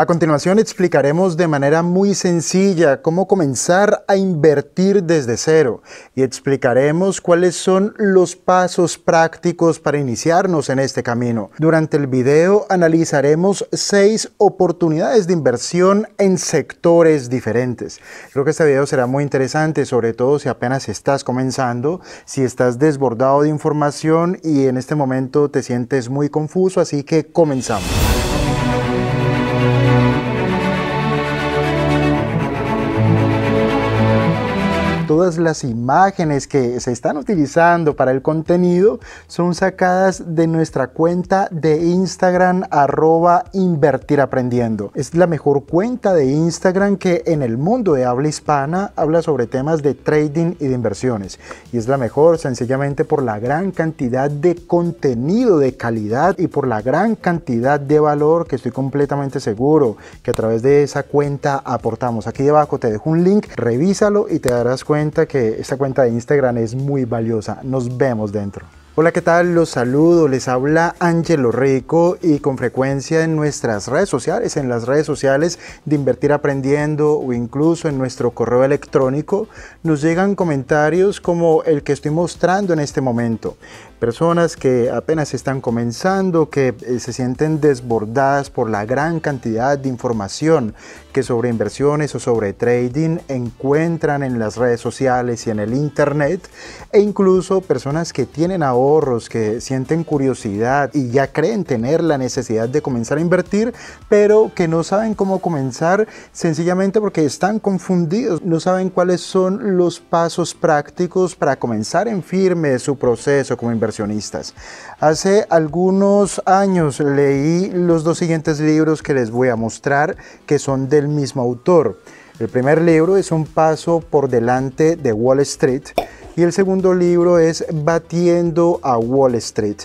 A continuación explicaremos de manera muy sencilla cómo comenzar a invertir desde cero y explicaremos cuáles son los pasos prácticos para iniciarnos en este camino. Durante el video analizaremos seis oportunidades de inversión en sectores diferentes. Creo que este video será muy interesante, sobre todo si apenas estás comenzando, si estás desbordado de información y en este momento te sientes muy confuso, así que comenzamos. todas las imágenes que se están utilizando para el contenido son sacadas de nuestra cuenta de Instagram arroba invertir aprendiendo. Es la mejor cuenta de Instagram que en el mundo de habla hispana habla sobre temas de trading y de inversiones. Y es la mejor sencillamente por la gran cantidad de contenido de calidad y por la gran cantidad de valor que estoy completamente seguro que a través de esa cuenta aportamos. Aquí debajo te dejo un link, revísalo y te darás cuenta que esta cuenta de Instagram es muy valiosa. Nos vemos dentro. Hola, ¿qué tal? Los saludo, les habla Angelo Rico y con frecuencia en nuestras redes sociales, en las redes sociales de Invertir Aprendiendo o incluso en nuestro correo electrónico, nos llegan comentarios como el que estoy mostrando en este momento personas que apenas están comenzando, que eh, se sienten desbordadas por la gran cantidad de información que sobre inversiones o sobre trading encuentran en las redes sociales y en el Internet, e incluso personas que tienen ahorros, que sienten curiosidad y ya creen tener la necesidad de comenzar a invertir, pero que no saben cómo comenzar sencillamente porque están confundidos, no saben cuáles son los pasos prácticos para comenzar en firme su proceso como inversor Hace algunos años leí los dos siguientes libros que les voy a mostrar, que son del mismo autor. El primer libro es Un paso por delante de Wall Street y el segundo libro es Batiendo a Wall Street.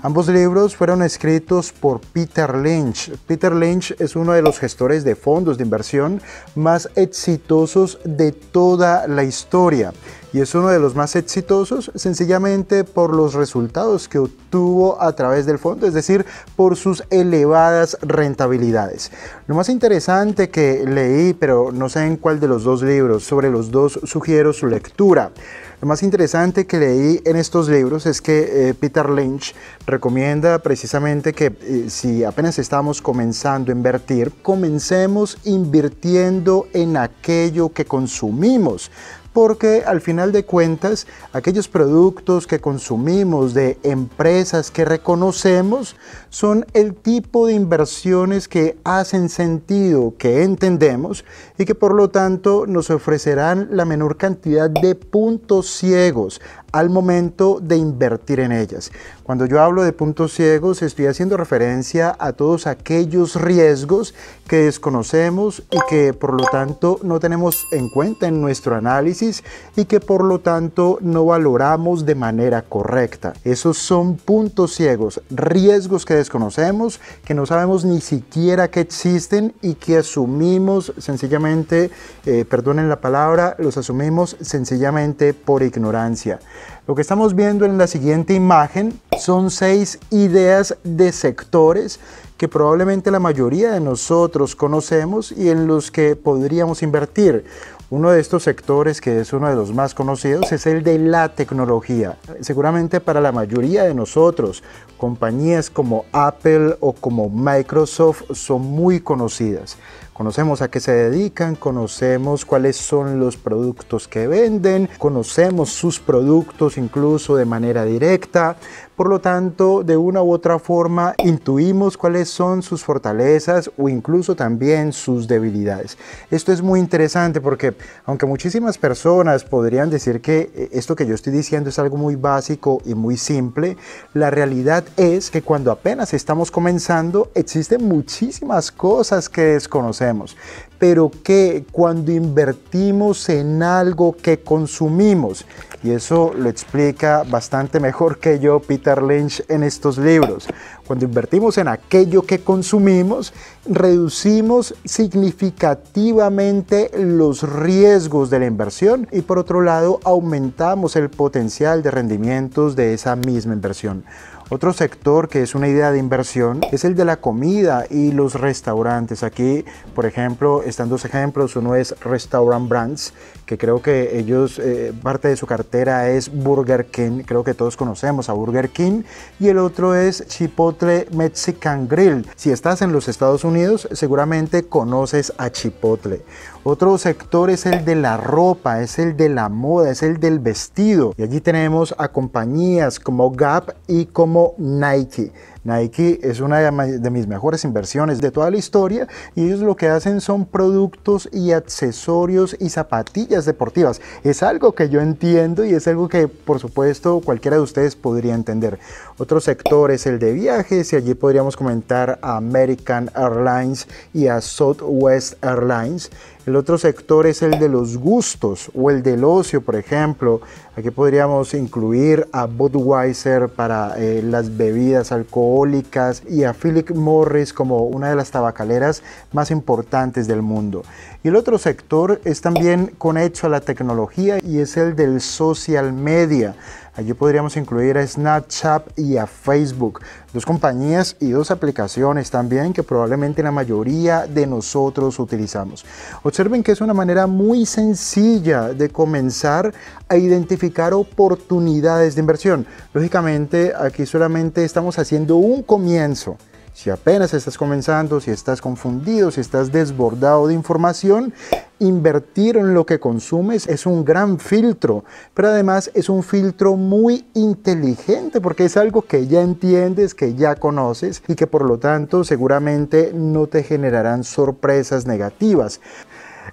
Ambos libros fueron escritos por Peter Lynch. Peter Lynch es uno de los gestores de fondos de inversión más exitosos de toda la historia y es uno de los más exitosos sencillamente por los resultados que obtuvo a través del fondo, es decir, por sus elevadas rentabilidades. Lo más interesante que leí, pero no sé en cuál de los dos libros, sobre los dos sugiero su lectura. Lo más interesante que leí en estos libros es que eh, Peter Lynch recomienda precisamente que eh, si apenas estamos comenzando a invertir, comencemos invirtiendo en aquello que consumimos porque al final de cuentas aquellos productos que consumimos de empresas que reconocemos son el tipo de inversiones que hacen sentido, que entendemos y que por lo tanto nos ofrecerán la menor cantidad de puntos ciegos al momento de invertir en ellas. Cuando yo hablo de puntos ciegos, estoy haciendo referencia a todos aquellos riesgos que desconocemos y que por lo tanto no tenemos en cuenta en nuestro análisis y que por lo tanto no valoramos de manera correcta. Esos son puntos ciegos, riesgos que desconocemos, que no sabemos ni siquiera que existen y que asumimos sencillamente, eh, perdonen la palabra, los asumimos sencillamente por ignorancia. Lo que estamos viendo en la siguiente imagen son seis ideas de sectores que probablemente la mayoría de nosotros conocemos y en los que podríamos invertir. Uno de estos sectores que es uno de los más conocidos es el de la tecnología. Seguramente para la mayoría de nosotros, compañías como Apple o como Microsoft son muy conocidas. Conocemos a qué se dedican, conocemos cuáles son los productos que venden, conocemos sus productos incluso de manera directa, por lo tanto, de una u otra forma, intuimos cuáles son sus fortalezas o incluso también sus debilidades. Esto es muy interesante porque, aunque muchísimas personas podrían decir que eh, esto que yo estoy diciendo es algo muy básico y muy simple, la realidad es que cuando apenas estamos comenzando, existen muchísimas cosas que desconocemos pero que cuando invertimos en algo que consumimos, y eso lo explica bastante mejor que yo Peter Lynch en estos libros, cuando invertimos en aquello que consumimos, reducimos significativamente los riesgos de la inversión y por otro lado aumentamos el potencial de rendimientos de esa misma inversión. Otro sector que es una idea de inversión es el de la comida y los restaurantes. Aquí, por ejemplo, están dos ejemplos. Uno es Restaurant Brands, que creo que ellos, eh, parte de su cartera es Burger King, creo que todos conocemos a Burger King, y el otro es Chipotle Mexican Grill. Si estás en los Estados Unidos, seguramente conoces a Chipotle. Otro sector es el de la ropa, es el de la moda, es el del vestido. Y allí tenemos a compañías como Gap y como Nike. Nike es una de mis mejores inversiones de toda la historia y ellos lo que hacen son productos y accesorios y zapatillas deportivas. Es algo que yo entiendo y es algo que por supuesto cualquiera de ustedes podría entender. Otro sector es el de viajes y allí podríamos comentar a American Airlines y a Southwest Airlines. El otro sector es el de los gustos o el del ocio, por ejemplo. Aquí podríamos incluir a Budweiser para eh, las bebidas alcohólicas y a Philip Morris como una de las tabacaleras más importantes del mundo. Y el otro sector es también conectado a la tecnología y es el del social media. Allí podríamos incluir a Snapchat y a Facebook, dos compañías y dos aplicaciones también que probablemente la mayoría de nosotros utilizamos. Observen que es una manera muy sencilla de comenzar a identificar oportunidades de inversión. Lógicamente aquí solamente estamos haciendo un comienzo. Si apenas estás comenzando, si estás confundido, si estás desbordado de información, invertir en lo que consumes es un gran filtro, pero además es un filtro muy inteligente porque es algo que ya entiendes, que ya conoces y que por lo tanto seguramente no te generarán sorpresas negativas.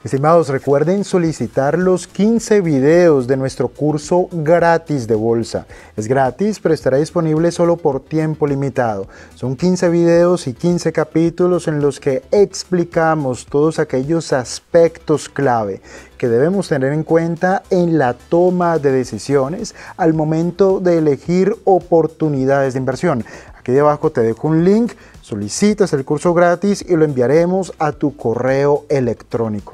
Estimados, recuerden solicitar los 15 videos de nuestro curso gratis de bolsa. Es gratis, pero estará disponible solo por tiempo limitado. Son 15 videos y 15 capítulos en los que explicamos todos aquellos aspectos clave que debemos tener en cuenta en la toma de decisiones al momento de elegir oportunidades de inversión. Aquí debajo te dejo un link, solicitas el curso gratis y lo enviaremos a tu correo electrónico.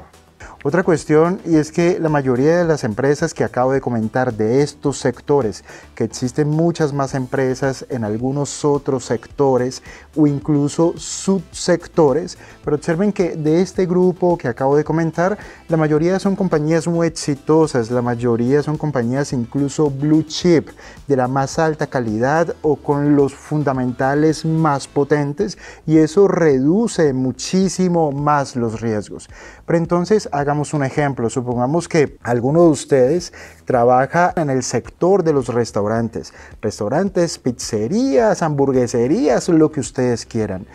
Otra cuestión y es que la mayoría de las empresas que acabo de comentar de estos sectores, que existen muchas más empresas en algunos otros sectores o incluso subsectores, pero observen que de este grupo que acabo de comentar, la mayoría son compañías muy exitosas, la mayoría son compañías incluso blue chip de la más alta calidad o con los fundamentales más potentes y eso reduce muchísimo más los riesgos. Pero entonces haga un ejemplo, supongamos que alguno de ustedes trabaja en el sector de los restaurantes, restaurantes, pizzerías, hamburgueserías, lo que ustedes quieran.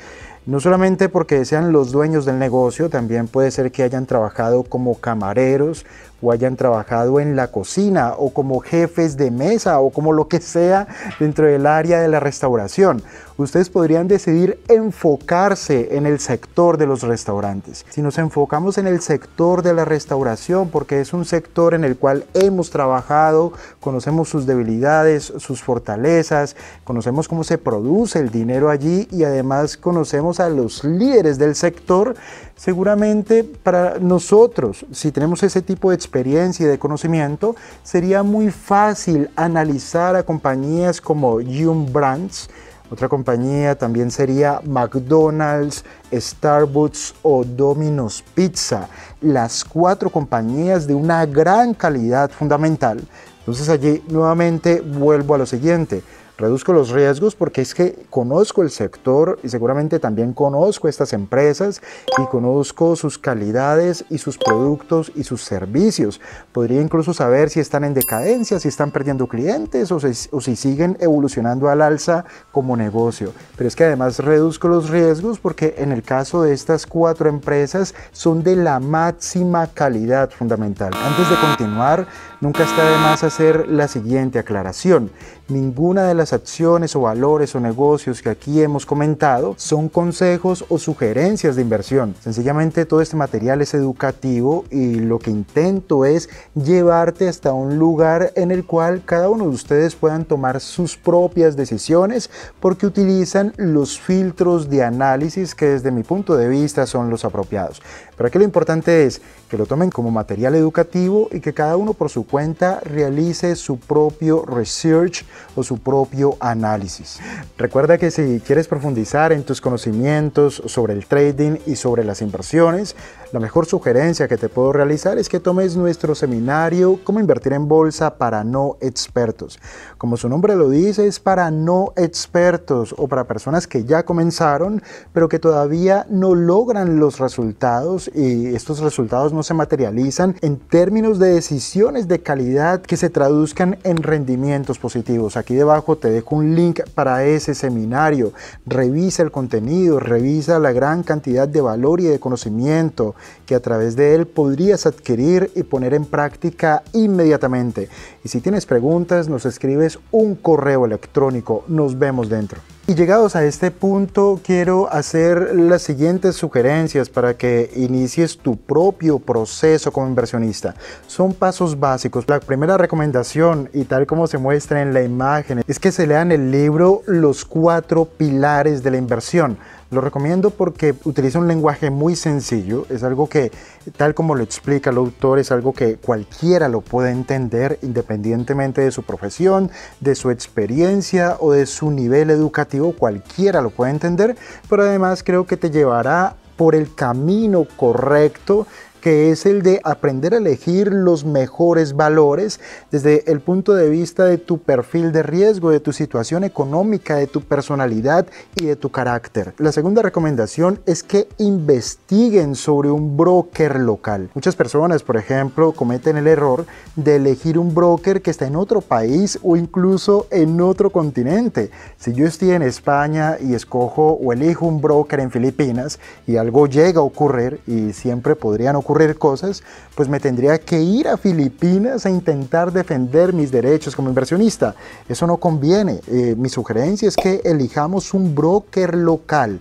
No solamente porque sean los dueños del negocio, también puede ser que hayan trabajado como camareros o hayan trabajado en la cocina o como jefes de mesa o como lo que sea dentro del área de la restauración. Ustedes podrían decidir enfocarse en el sector de los restaurantes. Si nos enfocamos en el sector de la restauración, porque es un sector en el cual hemos trabajado, conocemos sus debilidades, sus fortalezas, conocemos cómo se produce el dinero allí y además conocemos a los líderes del sector, seguramente para nosotros, si tenemos ese tipo de experiencia y de conocimiento, sería muy fácil analizar a compañías como Yum Brands, otra compañía también sería McDonald's, Starbucks o Domino's Pizza, las cuatro compañías de una gran calidad fundamental. Entonces allí nuevamente vuelvo a lo siguiente, reduzco los riesgos porque es que conozco el sector y seguramente también conozco estas empresas y conozco sus calidades y sus productos y sus servicios. Podría incluso saber si están en decadencia, si están perdiendo clientes o si, o si siguen evolucionando al alza como negocio. Pero es que además reduzco los riesgos porque en el caso de estas cuatro empresas son de la máxima calidad fundamental. Antes de continuar, Nunca está de más hacer la siguiente aclaración. Ninguna de las acciones o valores o negocios que aquí hemos comentado son consejos o sugerencias de inversión. Sencillamente todo este material es educativo y lo que intento es llevarte hasta un lugar en el cual cada uno de ustedes puedan tomar sus propias decisiones porque utilizan los filtros de análisis que desde mi punto de vista son los apropiados. Pero aquí lo importante es que lo tomen como material educativo y que cada uno por su cuenta realice su propio research o su propio análisis. Recuerda que si quieres profundizar en tus conocimientos sobre el trading y sobre las inversiones, la mejor sugerencia que te puedo realizar es que tomes nuestro seminario Cómo invertir en bolsa para no expertos. Como su nombre lo dice, es para no expertos o para personas que ya comenzaron, pero que todavía no logran los resultados y estos resultados no se materializan en términos de decisiones de calidad que se traduzcan en rendimientos positivos. Aquí debajo te dejo un link para ese seminario. Revisa el contenido, revisa la gran cantidad de valor y de conocimiento que a través de él podrías adquirir y poner en práctica inmediatamente. Y si tienes preguntas, nos escribes un correo electrónico. Nos vemos dentro. Y llegados a este punto, quiero hacer las siguientes sugerencias para que inicies tu propio proceso como inversionista. Son pasos básicos. La primera recomendación, y tal como se muestra en la imagen, es que se lean el libro Los cuatro pilares de la inversión. Lo recomiendo porque utiliza un lenguaje muy sencillo, es algo que, tal como lo explica el autor, es algo que cualquiera lo puede entender independientemente de su profesión, de su experiencia o de su nivel educativo cualquiera lo puede entender, pero además creo que te llevará por el camino correcto que es el de aprender a elegir los mejores valores desde el punto de vista de tu perfil de riesgo, de tu situación económica, de tu personalidad y de tu carácter. La segunda recomendación es que investiguen sobre un broker local. Muchas personas, por ejemplo, cometen el error de elegir un broker que está en otro país o incluso en otro continente. Si yo estoy en España y escojo o elijo un broker en Filipinas y algo llega a ocurrir y siempre podrían ocurrir cosas, pues me tendría que ir a Filipinas a intentar defender mis derechos como inversionista. Eso no conviene. Eh, mi sugerencia es que elijamos un broker local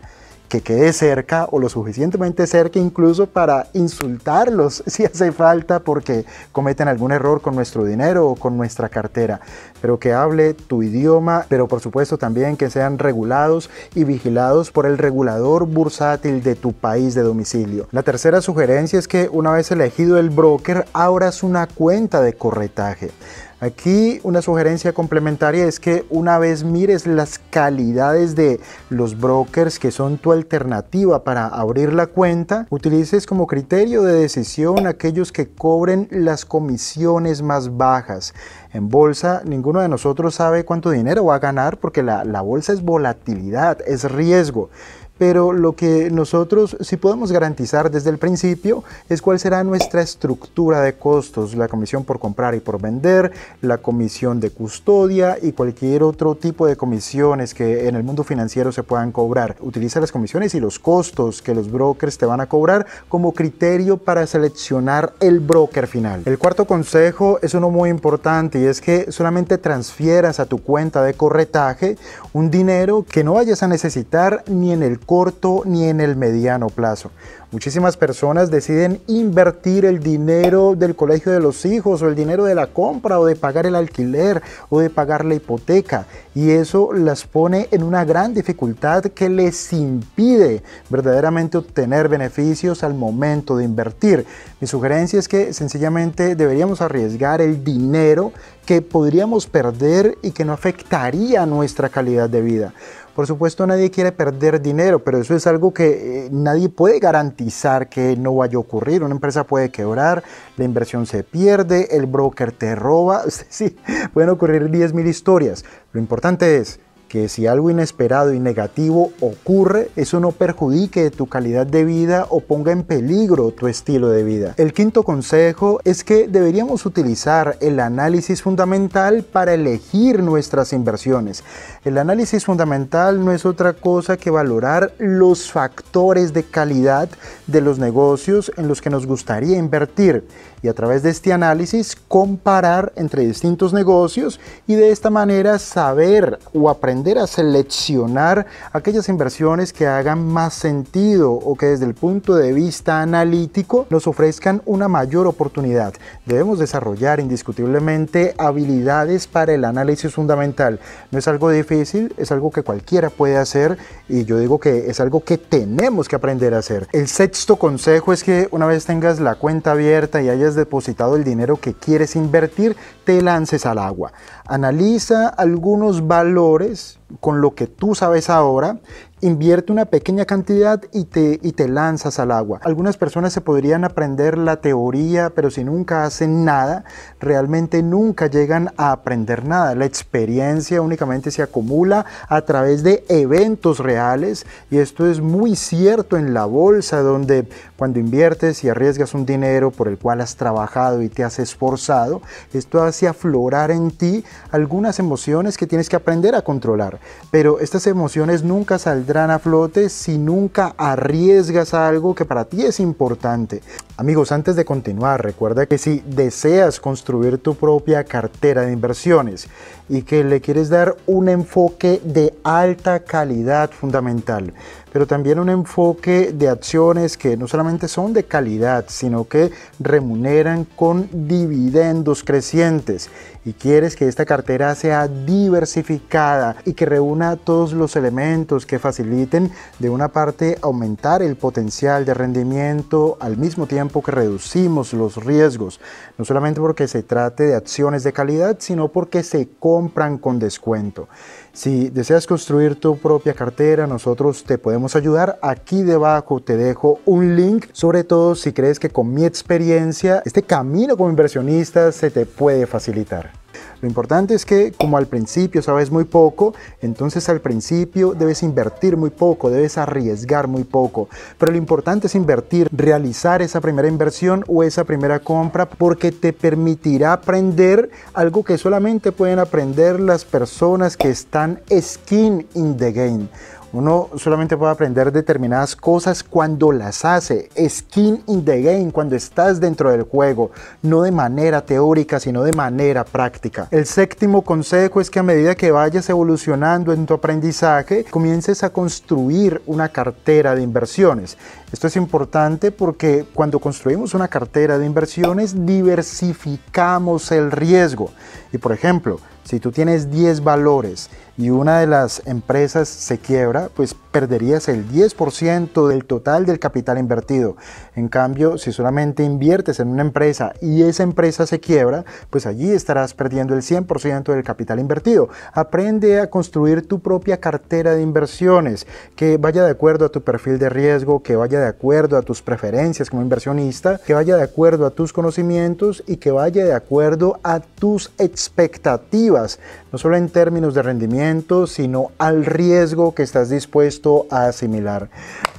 que quede cerca o lo suficientemente cerca incluso para insultarlos si hace falta porque cometen algún error con nuestro dinero o con nuestra cartera, pero que hable tu idioma, pero por supuesto también que sean regulados y vigilados por el regulador bursátil de tu país de domicilio. La tercera sugerencia es que una vez elegido el broker, abras una cuenta de corretaje. Aquí una sugerencia complementaria es que una vez mires las calidades de los brokers que son tu alternativa para abrir la cuenta, utilices como criterio de decisión aquellos que cobren las comisiones más bajas. En bolsa ninguno de nosotros sabe cuánto dinero va a ganar porque la, la bolsa es volatilidad, es riesgo pero lo que nosotros sí podemos garantizar desde el principio es cuál será nuestra estructura de costos, la comisión por comprar y por vender, la comisión de custodia y cualquier otro tipo de comisiones que en el mundo financiero se puedan cobrar. Utiliza las comisiones y los costos que los brokers te van a cobrar como criterio para seleccionar el broker final. El cuarto consejo es uno muy importante y es que solamente transfieras a tu cuenta de corretaje un dinero que no vayas a necesitar ni en el corto ni en el mediano plazo. Muchísimas personas deciden invertir el dinero del colegio de los hijos o el dinero de la compra o de pagar el alquiler o de pagar la hipoteca y eso las pone en una gran dificultad que les impide verdaderamente obtener beneficios al momento de invertir. Mi sugerencia es que sencillamente deberíamos arriesgar el dinero que podríamos perder y que no afectaría nuestra calidad de vida. Por supuesto, nadie quiere perder dinero, pero eso es algo que eh, nadie puede garantizar que no vaya a ocurrir. Una empresa puede quebrar, la inversión se pierde, el broker te roba. Sí, pueden ocurrir 10.000 historias. Lo importante es que si algo inesperado y negativo ocurre, eso no perjudique tu calidad de vida o ponga en peligro tu estilo de vida. El quinto consejo es que deberíamos utilizar el análisis fundamental para elegir nuestras inversiones. El análisis fundamental no es otra cosa que valorar los factores de calidad de los negocios en los que nos gustaría invertir y a través de este análisis comparar entre distintos negocios y de esta manera saber o aprender a seleccionar aquellas inversiones que hagan más sentido o que desde el punto de vista analítico nos ofrezcan una mayor oportunidad. Debemos desarrollar indiscutiblemente habilidades para el análisis fundamental. No es algo difícil, es algo que cualquiera puede hacer y yo digo que es algo que tenemos que aprender a hacer. El sexto consejo es que una vez tengas la cuenta abierta y hayas depositado el dinero que quieres invertir, te lances al agua. Analiza algunos valores con lo que tú sabes ahora invierte una pequeña cantidad y te, y te lanzas al agua. Algunas personas se podrían aprender la teoría, pero si nunca hacen nada, realmente nunca llegan a aprender nada. La experiencia únicamente se acumula a través de eventos reales y esto es muy cierto en la bolsa, donde cuando inviertes y arriesgas un dinero por el cual has trabajado y te has esforzado, esto hace aflorar en ti algunas emociones que tienes que aprender a controlar. Pero estas emociones nunca saldrán a flote si nunca arriesgas algo que para ti es importante. Amigos, antes de continuar, recuerda que si deseas construir tu propia cartera de inversiones y que le quieres dar un enfoque de alta calidad fundamental, pero también un enfoque de acciones que no solamente son de calidad, sino que remuneran con dividendos crecientes y quieres que esta cartera sea diversificada y que reúna todos los elementos que faciliten de una parte aumentar el potencial de rendimiento al mismo tiempo que reducimos los riesgos, no solamente porque se trate de acciones de calidad, sino porque se compran con descuento. Si deseas construir tu propia cartera, nosotros te podemos ayudar. Aquí debajo te dejo un link, sobre todo si crees que con mi experiencia, este camino como inversionista se te puede facilitar. Lo importante es que como al principio sabes muy poco, entonces al principio debes invertir muy poco, debes arriesgar muy poco. Pero lo importante es invertir, realizar esa primera inversión o esa primera compra porque te permitirá aprender algo que solamente pueden aprender las personas que están skin in the game uno solamente puede aprender determinadas cosas cuando las hace. Skin in the game, cuando estás dentro del juego. No de manera teórica, sino de manera práctica. El séptimo consejo es que a medida que vayas evolucionando en tu aprendizaje, comiences a construir una cartera de inversiones. Esto es importante porque cuando construimos una cartera de inversiones, diversificamos el riesgo. Y por ejemplo, si tú tienes 10 valores y una de las empresas se quiebra, pues perderías el 10% del total del capital invertido. En cambio, si solamente inviertes en una empresa y esa empresa se quiebra, pues allí estarás perdiendo el 100% del capital invertido. Aprende a construir tu propia cartera de inversiones que vaya de acuerdo a tu perfil de riesgo, que vaya de acuerdo a tus preferencias como inversionista, que vaya de acuerdo a tus conocimientos y que vaya de acuerdo a tus expectativas no solo en términos de rendimiento, sino al riesgo que estás dispuesto a asimilar.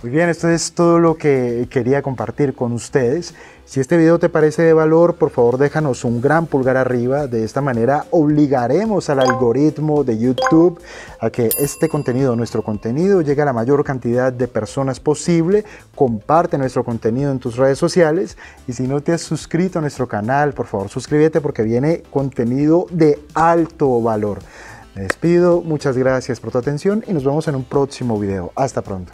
Muy bien, esto es todo lo que quería compartir con ustedes. Si este video te parece de valor, por favor déjanos un gran pulgar arriba. De esta manera obligaremos al algoritmo de YouTube a que este contenido, nuestro contenido, llegue a la mayor cantidad de personas posible. Comparte nuestro contenido en tus redes sociales. Y si no te has suscrito a nuestro canal, por favor suscríbete porque viene contenido de alto valor. Me despido, muchas gracias por tu atención y nos vemos en un próximo video. Hasta pronto.